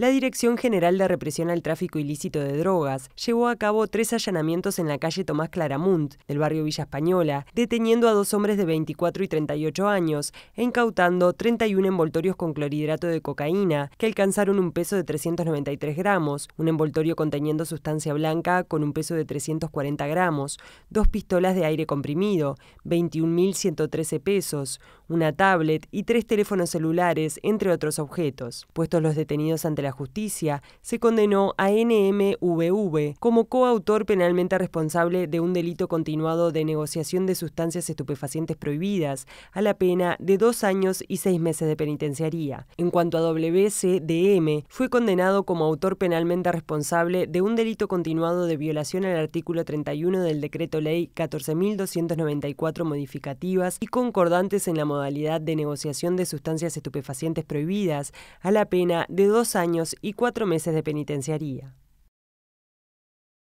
La Dirección General de Represión al Tráfico Ilícito de Drogas llevó a cabo tres allanamientos en la calle Tomás Claramunt, del barrio Villa Española, deteniendo a dos hombres de 24 y 38 años incautando 31 envoltorios con clorhidrato de cocaína, que alcanzaron un peso de 393 gramos, un envoltorio conteniendo sustancia blanca con un peso de 340 gramos, dos pistolas de aire comprimido, 21.113 pesos, una tablet y tres teléfonos celulares, entre otros objetos. Puestos los detenidos ante la Justicia, se condenó a NMVV como coautor penalmente responsable de un delito continuado de negociación de sustancias estupefacientes prohibidas, a la pena de dos años y seis meses de penitenciaría. En cuanto a WCDM, fue condenado como autor penalmente responsable de un delito continuado de violación al artículo 31 del Decreto Ley 14.294 modificativas y concordantes en la modalidad de negociación de sustancias estupefacientes prohibidas, a la pena de dos años y cuatro meses de penitenciaría.